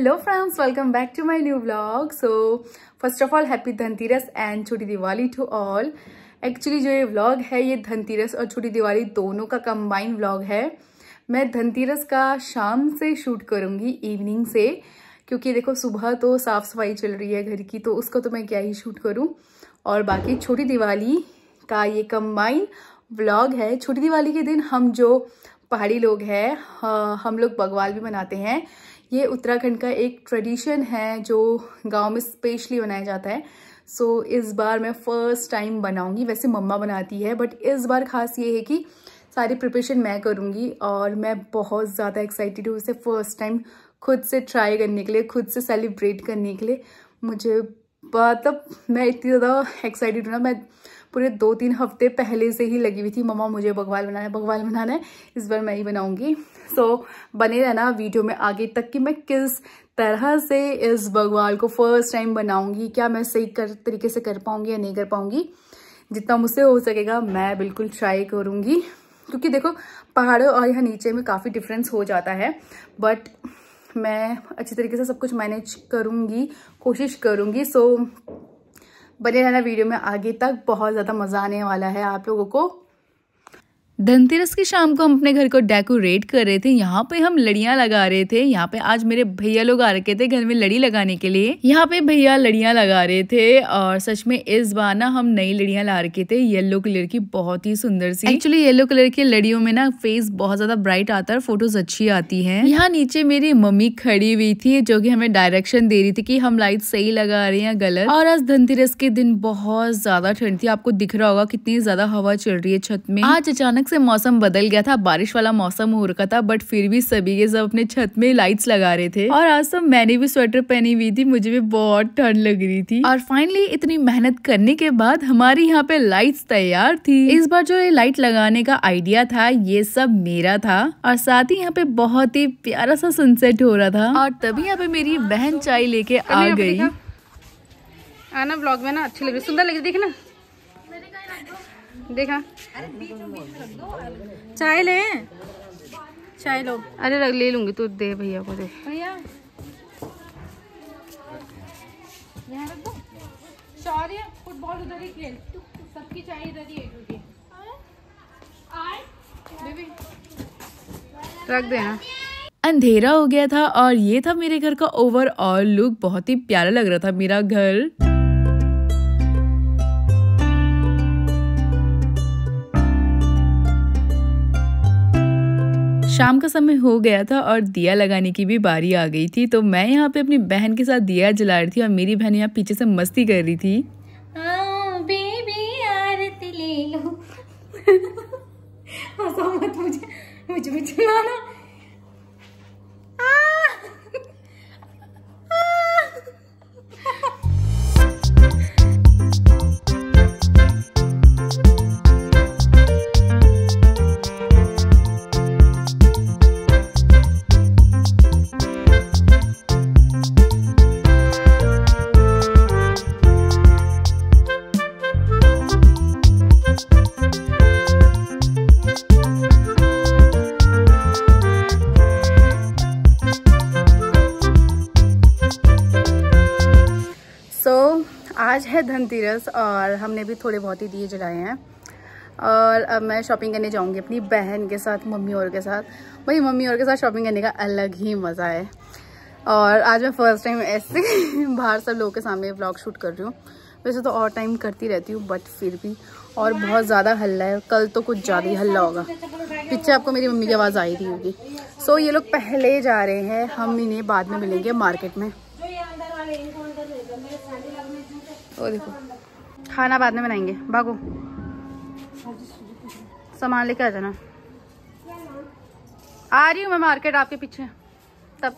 hello friends welcome back to my new vlog so first of all happy Dhanteras and Chhoti Diwali to all actually जो ये vlog है ये धनतेरस और छोटी दिवाली दोनों का कंबाइंड व्लॉग है मैं धनतेरस का शाम से शूट करूँगी इवनिंग से क्योंकि देखो सुबह तो साफ़ सफाई चल रही है घर की तो उसको तो मैं क्या ही शूट करूँ और बाकी छोटी दिवाली का ये कम्बाइन व्लॉग है छोटी दिवाली के दिन हम जो पहाड़ी लोग हैं हम लोग बगवाल भी मनाते हैं ये उत्तराखंड का एक ट्रेडिशन है जो गांव में स्पेशली बनाया जाता है सो so, इस बार मैं फ़र्स्ट टाइम बनाऊंगी वैसे मम्मा बनाती है बट इस बार खास ये है कि सारी प्रिपरेशन मैं करूँगी और मैं बहुत ज़्यादा एक्साइटेड हूँ इसे फ़र्स्ट टाइम खुद से ट्राई करने के लिए खुद से सेलिब्रेट करने के लिए मुझे मतलब मैं इतनी ज़्यादा एक्साइटेड हूँ ना मैं पूरे दो तीन हफ्ते पहले से ही लगी हुई थी मम्मा मुझे बगवाल बनाना है बगवाल बनाना है इस बार मैं ही बनाऊंगी सो so, बने रहना वीडियो में आगे तक कि मैं किस तरह से इस बगवाल को फर्स्ट टाइम बनाऊंगी क्या मैं सही कर तरीके से कर पाऊंगी या नहीं कर पाऊंगी जितना मुझसे हो सकेगा मैं बिल्कुल ट्राई करूंगी क्योंकि देखो पहाड़ों और यहाँ नीचे में काफ़ी डिफरेंस हो जाता है बट मैं अच्छी तरीके से सब कुछ मैनेज करूँगी कोशिश करूँगी सो so, बने रहना वीडियो में आगे तक बहुत ज़्यादा मज़ा आने वाला है आप लोगों को धनतेरस की शाम को हम अपने घर को डेकोरेट कर रहे थे यहाँ पे हम लड़ियाँ लगा रहे थे यहाँ पे आज मेरे भैया लोग आ रखे थे घर में लड़ी लगाने के लिए यहाँ पे भैया लड़ियाँ लगा रहे थे और सच में इस बार ना हम नई लड़ियाँ ला रखे थे येलो कलर की बहुत ही सुंदर सी एक्चुअली येलो कलर की लड़ियों में ना फेस बहुत ज्यादा ब्राइट आता है फोटोज अच्छी आती है यहाँ नीचे मेरी मम्मी खड़ी हुई थी जो की हमें डायरेक्शन दे रही थी की हम लाइट सही लगा रहे हैं गलत और आज धनतेरस के दिन बहुत ज्यादा ठंड थी आपको दिख रहा होगा कितनी ज्यादा हवा चल रही है छत में आज अचानक से मौसम बदल गया था बारिश वाला मौसम हो रखा था बट फिर भी सभी के सब अपने छत में लाइट्स लगा रहे थे और आज तो मैंने भी स्वेटर पहनी हुई थी मुझे भी बहुत ठंड लग रही थी और फाइनली इतनी मेहनत करने के बाद हमारी यहाँ पे लाइट्स तैयार थी इस बार जो ये लाइट लगाने का आइडिया था ये सब मेरा था और साथ ही यहाँ पे बहुत ही प्यारा सा सनसेट हो रहा था और तभी यहाँ पे मेरी बहन चाय लेके आ गई आना ब्लॉग में ना अच्छी लग रही सुंदर लग रही देखना देखा चाय ले चाय लो अरे रख ले लूंगी तू दे भैया को दे रख देना अंधेरा हो गया था और ये था मेरे घर का ओवरऑल लुक बहुत ही प्यारा लग रहा था मेरा घर शाम का समय हो गया था और दिया लगाने की भी बारी आ गई थी तो मैं यहाँ पे अपनी बहन के साथ दिया जला रही थी और मेरी बहन यहाँ पीछे से मस्ती कर रही थी ले लो मत मुझे मुझे भी चलाना आज है धनतेरस और हमने भी थोड़े बहुत ही दिए जलाए हैं और अब मैं शॉपिंग करने जाऊंगी अपनी बहन के साथ मम्मी और के साथ भाई मम्मी और के साथ शॉपिंग करने का अलग ही मज़ा है और आज मैं फ़र्स्ट टाइम ऐसे बाहर सब लोगों के सामने ब्लॉग शूट कर रही हूँ वैसे तो और टाइम करती रहती हूँ बट फिर भी और बहुत ज़्यादा हल्ला है कल तो कुछ ज़्यादा ही हल्ला होगा पीछे आपको मेरी मम्मी की आवाज़ आई रही होगी सो so, ये लोग पहले जा रहे हैं हम इन्हें बाद में मिलेंगे मार्केट में ओ देखो खाना बाद में बनाएंगे भागो सामान लेके आ जाना आ रही हूँ मैं मार्केट आपके पीछे तब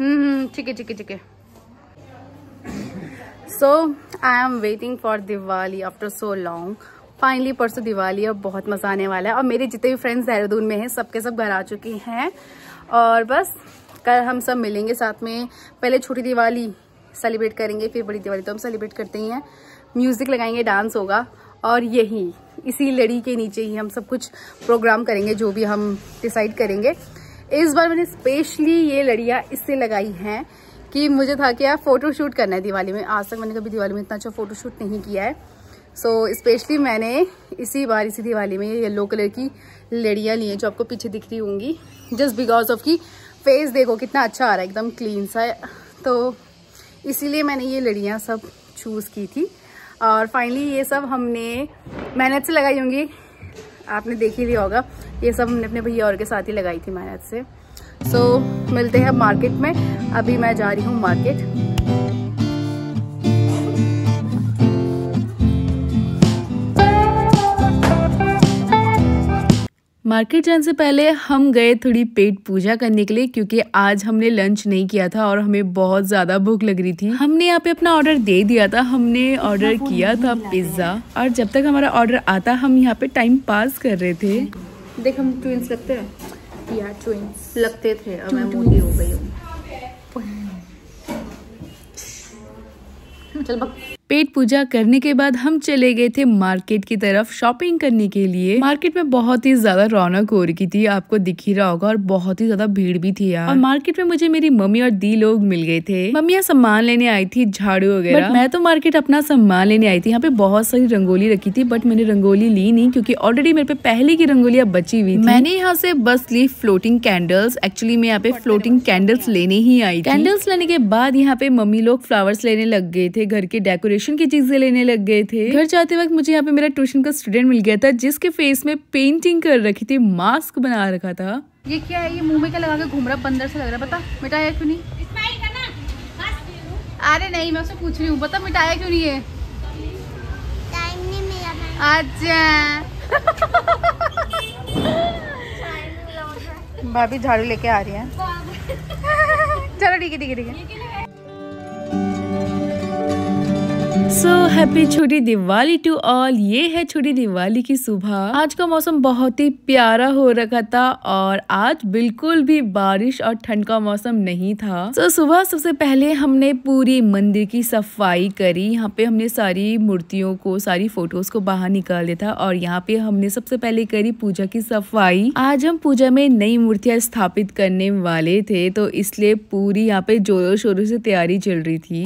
हम्म ठीक है ठीक है ठीक है so I am waiting for Diwali after so long finally परसों दिवाली अब बहुत मज़ा आने वाला है और मेरे जितने भी फ्रेंड्स देहरादून में हैं सबके सब घर आ चुके हैं और बस कल हम सब मिलेंगे साथ में पहले छोटी दिवाली सेलिब्रेट करेंगे फिर बड़ी दिवाली तो हम सेलिब्रेट करते ही हैं म्यूज़िक लगाएंगे डांस होगा और यही इसी लड़ी के नीचे ही हम सब कुछ प्रोग्राम करेंगे जो भी हम डिसाइड करेंगे इस बार मैंने स्पेशली ये लड़ियाँ इससे लगाई हैं कि मुझे था कि यार फ़ोटोशूट करना है दिवाली में आज तक मैंने कभी दिवाली में इतना अच्छा फ़ोटोशूट नहीं किया है सो so, स्पेशली मैंने इसी बार इसी दिवाली में येलो कलर की लड़ियाँ ली हैं जो आपको पीछे दिख रही होंगी जस्ट बिकॉज ऑफ की फेस देखो कितना अच्छा आ रहा है एकदम क्लीन सा है तो इसीलिए मैंने ये लड़ियाँ सब चूज़ की थी और फाइनली ये सब हमने मेहनत से लगाई होंगी आपने देख ही लिया होगा ये सब हमने अपने भैया और के साथ ही लगाई थी मेहनत से सो so, मिलते हैं मार्केट में अभी मैं जा रही हूँ मार्केट मार्केट जाने से पहले हम गए थोड़ी पेट पूजा करने के लिए क्योंकि आज हमने लंच नहीं किया था और हमें बहुत ज़्यादा भूख लग रही थी हमने यहाँ पे अपना ऑर्डर दे दिया था हमने ऑर्डर किया था पिज़्ज़ा और जब तक हमारा ऑर्डर आता हम यहाँ पे टाइम पास कर रहे थे देख हम ट्विंस लगते हैं लगते थे अब मैं मोटी हो गई हूँ चल पेट पूजा करने के बाद हम चले गए थे मार्केट की तरफ शॉपिंग करने के लिए मार्केट में बहुत ही ज्यादा रौनक हो रही थी आपको दिख ही रहा होगा और बहुत ही ज्यादा भीड़ भी थी यार और मार्केट में मुझे मेरी मम्मी और दी लोग मिल गए थे मम्मी यहाँ सामान लेने आई थी झाड़ू वगैरह मैं तो मार्केट अपना सामान लेने आई थी यहाँ पे बहुत सारी रंगोली रखी थी बट मैंने रंगोली ली नहीं क्यूँकी ऑलरेडी मेरे पे पहले की रंगोलियां बची हुई मैंने यहाँ से बस ली फ्लोटिंग कैंडल्स एक्चुअली मैं यहाँ पे फ्लोटिंग कैंडल्स लेने ही आई कैंडल्स लेने के बाद यहाँ पे मम्मी लोग फ्लावर्स लेने लग गए थे घर के डेकोरेशन ट्यूशन की चीजें लेने लग गए थे घर जाते वक्त मुझे यहाँ पे मेरा ट्यूशन का स्टूडेंट मिल गया था जिसके फेस में पेंटिंग कर रखी थी मास्क बना रखा था ये क्या है ये मुंह में क्या लगा के घूम रहा बंदर से लग रहा है पता मिटाया क्यों नहीं अरे नहीं मैं उसे पूछ रही हूँ पता मिटाया क्यों नहीं है अच्छा भाभी झाड़ू लेके आ रही है चलो ठीक है ठीक है ठीक है सो हैप्पी छोटी दिवाली टू ऑल ये है छोटी दिवाली की सुबह आज का मौसम बहुत ही प्यारा हो रखा था और आज बिल्कुल भी बारिश और ठंड का मौसम नहीं था सो so, सुबह सबसे पहले हमने पूरी मंदिर की सफाई करी यहाँ पे हमने सारी मूर्तियों को सारी फोटोज को बाहर निकाल दिया था और यहाँ पे हमने सबसे पहले करी पूजा की सफाई आज हम पूजा में नई मूर्तियाँ स्थापित करने वाले थे तो इसलिए पूरी यहाँ पे जोरों शोरों से तैयारी चल रही थी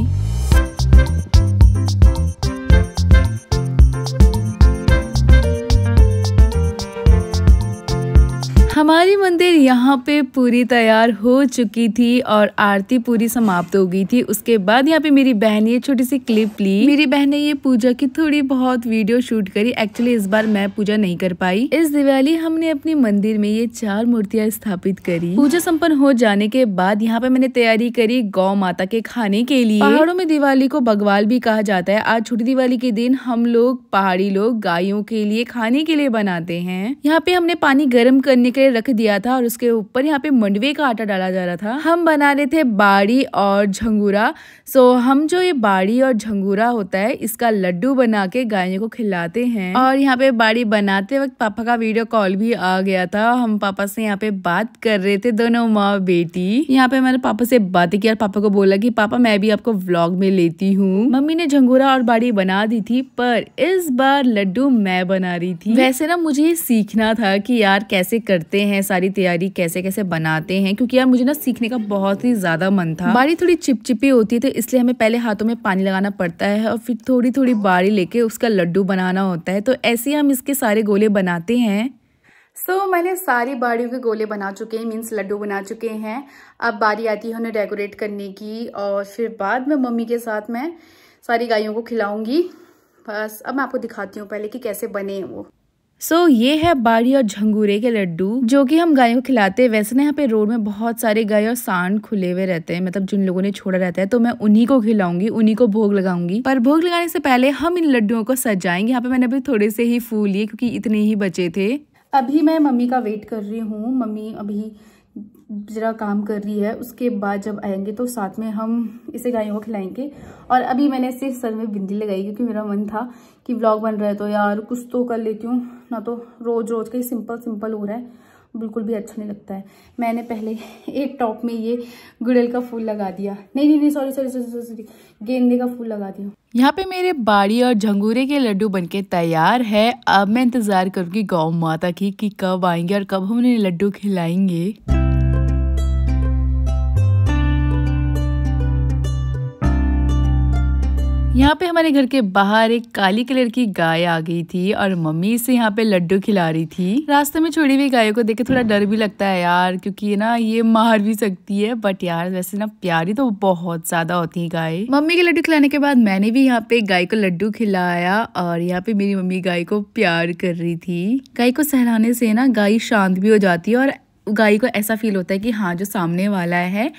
हमारी मंदिर यहाँ पे पूरी तैयार हो चुकी थी और आरती पूरी समाप्त हो गई थी उसके बाद यहाँ पे मेरी बहन ने ये छोटी सी क्लिप ली मेरी बहन ने ये पूजा की थोड़ी बहुत वीडियो शूट करी एक्चुअली इस बार मैं पूजा नहीं कर पाई इस दिवाली हमने अपने मंदिर में ये चार मूर्तियाँ स्थापित करी पूजा सम्पन्न हो जाने के बाद यहाँ पे मैंने तैयारी करी गौ माता के खाने के लिए पहाड़ों में दिवाली को बगवाल भी कहा जाता है आज छोटी दिवाली के दिन हम लोग पहाड़ी लोग गायों के लिए खाने के लिए बनाते हैं यहाँ पे हमने पानी गर्म करने के रख दिया था और उसके ऊपर यहाँ पे मंडवे का आटा डाला जा रहा था हम बना रहे थे बाड़ी और झंगूरा सो हम जो ये बाड़ी और झंगूरा होता है इसका लड्डू बना के गायों को खिलाते हैं और यहाँ पे बाड़ी बनाते वक्त पापा का वीडियो कॉल भी आ गया था हम पापा से यहाँ पे बात कर रहे थे दोनों माँ बेटी यहाँ पे मैंने पापा से बातें की और पापा को बोला की पापा मैं भी आपको व्लॉग में लेती हूँ मम्मी ने झंगूरा और बाड़ी बना दी थी पर इस बार लड्डू मैं बना रही थी वैसे ना मुझे सीखना था कि यार कैसे करते करते हैं सारी तैयारी कैसे कैसे बनाते हैं क्योंकि यार मुझे ना सीखने का बहुत ही ज़्यादा मन था बारी थोड़ी चिपचिपी होती है तो इसलिए हमें पहले हाथों में पानी लगाना पड़ता है और फिर थोड़ी थोड़ी बारी लेके उसका लड्डू बनाना होता है तो ऐसे ही हम इसके सारे गोले बनाते हैं सो so, मैंने सारी बाड़ियों के गोले बना चुके हैं मीन्स लड्डू बना चुके हैं अब बारी आती है उन्हें डेकोरेट करने की और फिर बाद में मम्मी के साथ मैं सारी गायों को खिलाऊंगी बस अब मैं आपको दिखाती हूँ पहले कि कैसे बने हैं वो सो so, ये है बाड़ी और झंगूरे के लड्डू जो कि हम गायों को खिलाते हैं वैसे ना यहाँ पे रोड में बहुत सारे गाय और सांड खुले हुए रहते हैं मतलब जिन लोगों ने छोड़ा रहता है तो मैं उन्हीं को खिलाऊंगी उन्हीं को भोग लगाऊंगी पर भोग लगाने से पहले हम इन लड्डुओं को सजाएंगे यहाँ पे मैंने अभी थोड़े से ही फूल लिए क्योंकि इतने ही बचे थे अभी मैं मम्मी का वेट कर रही हूँ मम्मी अभी जरा काम कर रही है उसके बाद जब आएंगे तो साथ में हम इसे गायों को खिलाएंगे और अभी मैंने इसे सर में बिंदी लगाई क्योंकि मेरा मन था कि ब्लॉग बन रहा है तो यार कुछ तो कर लेती हूँ ना तो रोज़ रोज़ का ही सिंपल सिंपल हो रहा है बिल्कुल भी अच्छा नहीं लगता है मैंने पहले एक टॉप में ये गुड़ल का फूल लगा दिया नहीं नहीं नहीं सॉरी सॉरी सॉरी सॉरी गेंदे का फूल लगा दिया यहाँ पे मेरे बाड़ी और झंगूरे के लड्डू बनके तैयार है अब मैं इंतज़ार करूंगी गौ माता की कि कब आएंगे और कब हम उन्हें लड्डू खिलाएंगे यहाँ पे हमारे घर के बाहर एक काली कलर की गाय आ गई थी और मम्मी से यहाँ पे लड्डू खिला रही थी रास्ते में छोड़ी हुई गाय को देख के थोड़ा डर भी लगता है यार क्योंकि ना ये मार भी सकती है बट यार वैसे ना प्यारी तो बहुत ज्यादा होती है गाय मम्मी के लड्डू खिलाने के बाद मैंने भी यहाँ पे गाय को लड्डू खिलाया और यहाँ पे मेरी मम्मी गाय को प्यार कर रही थी गाय को सहलाने से ना गाय शांत भी हो जाती है और गाय को ऐसा फील होता है कि हाँ जो सामने वाला है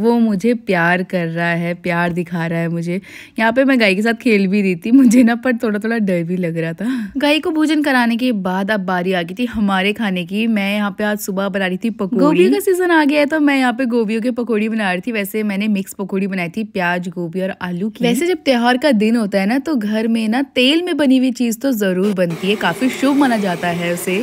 वो मुझे प्यार कर रहा है प्यार दिखा रहा है मुझे यहाँ पे मैं गाय के साथ खेल भी रही थी मुझे ना पर थोड़ा थोड़ा डर भी लग रहा था गाय को भोजन कराने के बाद अब बारी आ गई थी हमारे खाने की मैं यहाँ पे आज सुबह बना रही थी पकौड़ी गोभी का सीजन आ गया है तो मैं यहाँ पे गोभियों की पकौड़ी बना रही थी वैसे मैंने मिक्स पकौड़ी बनाई थी प्याज गोभी और आलू की वैसे जब त्योहार का दिन होता है ना तो घर में ना तेल में बनी हुई चीज तो जरूर बनती है काफी शुभ माना जाता है उसे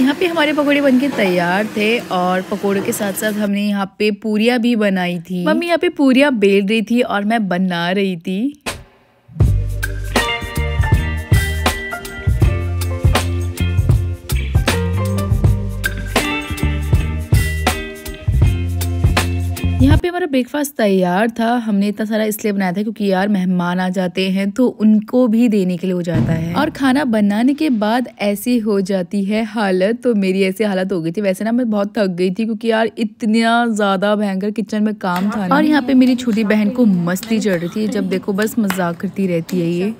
यहाँ पे हमारे पकोड़े बनके तैयार थे और पकोड़े के साथ साथ हमने यहाँ पे पूरिया भी बनाई थी मम्मी यहाँ पे पूरिया बेल रही थी और मैं बना रही थी यहाँ पे हमारा ब्रेकफास्ट तैयार था हमने इतना सारा इसलिए बनाया था क्योंकि यार मेहमान आ जाते हैं तो उनको भी देने के लिए हो जाता है और खाना बनाने के बाद ऐसी हो जाती है हालत तो मेरी ऐसी हालत हो गई थी वैसे ना मैं बहुत थक गई थी क्योंकि यार इतना ज्यादा भयंकर किचन में काम था और यहाँ पे मेरी छोटी बहन को मस्ती चढ़ रही थी जब देखो बस मजाक करती रहती है ये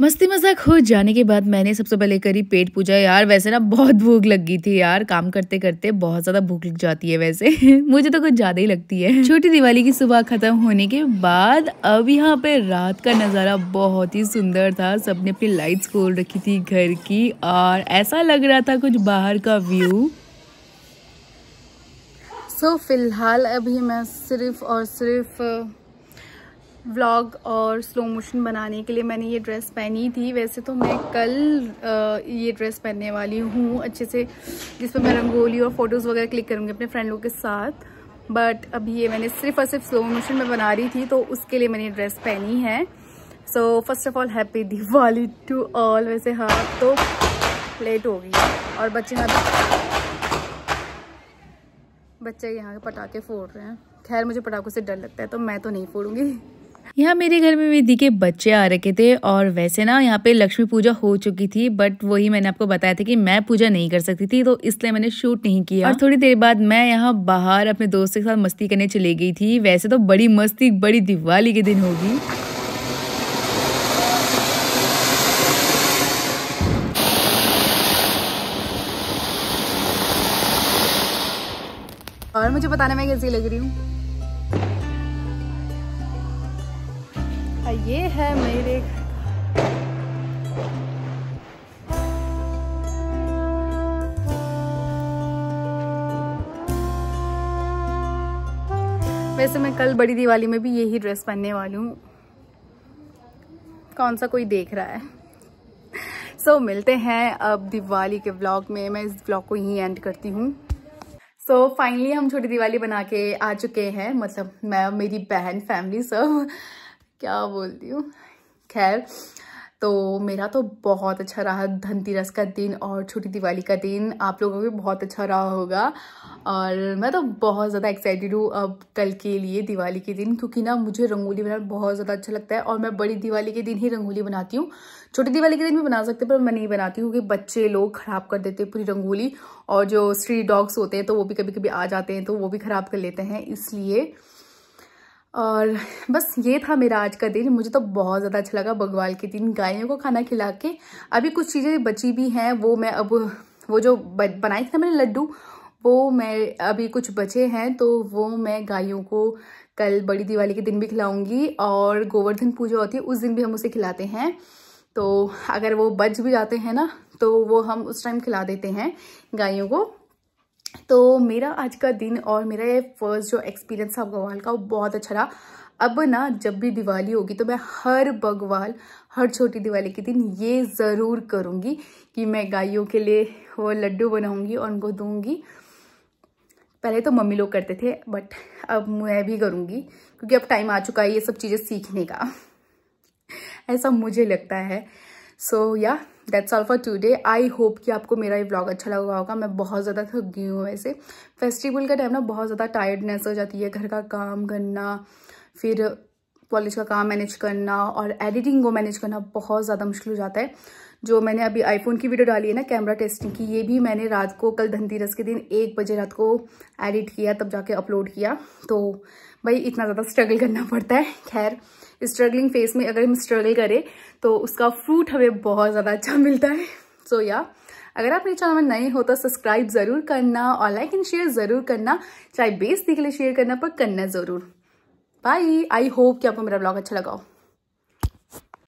मस्ती मजाक हो जाने के बाद मैंने सबसे पहले करी पेट पूजा यार वैसे ना बहुत भूख लग गई थी यार काम करते करते बहुत ज़्यादा भूख लग जाती है वैसे मुझे तो कुछ ज़्यादा ही लगती है छोटी दिवाली की सुबह ख़त्म होने के बाद अब यहाँ पे रात का नज़ारा बहुत ही सुंदर था सबने अपनी लाइट्स खोल रखी थी घर की और ऐसा लग रहा था कुछ बाहर का व्यू सो so, फिलहाल अभी मैं सिर्फ और सिर्फ व्लॉग और स्लो मोशन बनाने के लिए मैंने ये ड्रेस पहनी थी वैसे तो मैं कल ये ड्रेस पहनने वाली हूँ अच्छे से जिसमें मैं रंगोली और फ़ोटोज़ वगैरह क्लिक करूँगी अपने फ्रेंड लोग के साथ बट अभी ये मैंने सिर्फ और सिर्फ स्लो मोशन में बना रही थी तो उसके लिए मैंने ये ड्रेस पहनी है so first of all happy Diwali to all वैसे हाँ तो लेट हो गई और बच्चे यहाँ बच्चे यहाँ के पटाखे फोड़ रहे हैं खैर मुझे पटाखों से डर लगता है तो मैं तो नहीं फोड़ूंगी यहाँ मेरे घर में दीदी के बच्चे आ रखे थे और वैसे ना यहाँ पे लक्ष्मी पूजा हो चुकी थी बट वही मैंने आपको बताया था कि मैं पूजा नहीं कर सकती थी तो इसलिए मैंने शूट नहीं किया और थोड़ी देर बाद मैं यहाँ बाहर अपने दोस्त के साथ मस्ती करने चली गई थी वैसे तो बड़ी मस्ती बड़ी दिवाली के दिन होगी और मुझे बताने में कैसी लग रही हूँ ये है मेरे वैसे मैं कल बड़ी दिवाली में भी यही ड्रेस पहनने वाली हूँ कौन सा कोई देख रहा है सो so, मिलते हैं अब दिवाली के व्लॉग में मैं इस व्लॉग को यहीं एंड करती हूँ सो so, फाइनली हम छोटी दिवाली बना के आ चुके हैं मतलब मैं मेरी बहन फैमिली सब क्या बोलती हूँ खैर तो मेरा तो बहुत अच्छा रहा धनतेरस का दिन और छोटी दिवाली का दिन आप लोगों का भी बहुत अच्छा रहा होगा और मैं तो बहुत ज़्यादा एक्साइटेड हूँ अब कल के लिए दिवाली के दिन क्योंकि ना मुझे रंगोली बनाना बहुत ज़्यादा अच्छा लगता है और मैं बड़ी दिवाली के दिन ही रंगोली बनाती हूँ छोटी दिवाली के दिन भी बना सकते पर मैं नहीं बनाती क्योंकि बच्चे लोग ख़राब कर देते हैं पूरी रंगोली और जो स्ट्रीट डॉग्स होते हैं तो वो भी कभी कभी आ जाते हैं तो वो भी ख़राब कर लेते हैं इसलिए और बस ये था मेरा आज का दिन मुझे तो बहुत ज़्यादा अच्छा लगा बगवाल के दिन गायों को खाना खिला के अभी कुछ चीज़ें बची भी हैं वो मैं अब वो जो बनाई थी ना मैंने लड्डू वो मैं अभी कुछ बचे हैं तो वो मैं गायों को कल बड़ी दिवाली के दिन भी खिलाऊंगी और गोवर्धन पूजा होती है उस दिन भी हम उसे खिलाते हैं तो अगर वो बच भी जाते हैं ना तो वो हम उस टाइम खिला देते हैं गायों को तो मेरा आज का दिन और मेरा ये फर्स्ट जो एक्सपीरियंस था भगवान का वो बहुत अच्छा रहा अब ना जब भी दिवाली होगी तो मैं हर बगवाल हर छोटी दिवाली के दिन ये ज़रूर करूँगी कि मैं गायों के लिए वो लड्डू बनाऊँगी और उनको दूँगी पहले तो मम्मी लोग करते थे बट अब मैं भी करूँगी क्योंकि अब टाइम आ चुका है ये सब चीज़ें सीखने का ऐसा मुझे लगता है so yeah that's all for today I hope कि आपको मेरा ये ब्लॉग अच्छा लगा होगा मैं बहुत ज़्यादा थक गई हूँ वैसे फेस्टिवल का टाइम ना बहुत ज़्यादा टायर्डनेस हो जाती है घर का काम करना फिर कॉलेज का काम मैनेज करना और एडिटिंग को मैनेज करना बहुत ज़्यादा मुश्किल हो जाता है जो मैंने अभी आईफोन की वीडियो डाली है ना कैमरा टेस्टिंग की ये भी मैंने रात को कल धनतेरस के दिन एक बजे रात को एडिट किया तब जाके अपलोड किया तो भाई इतना ज़्यादा स्ट्रगल करना पड़ता है खैर स्ट्रगलिंग फेस में अगर हम स्ट्रगल करें तो उसका फ्रूट हमें बहुत ज़्यादा अच्छा मिलता है सो so, या yeah, अगर आप मेरे चैनल में नए हो तो सब्सक्राइब ज़रूर करना और लाइक एंड शेयर ज़रूर करना चाहे बेस के लिए शेयर करना पर करना ज़रूर बाय आई होप कि आपको मेरा ब्लॉग अच्छा लगा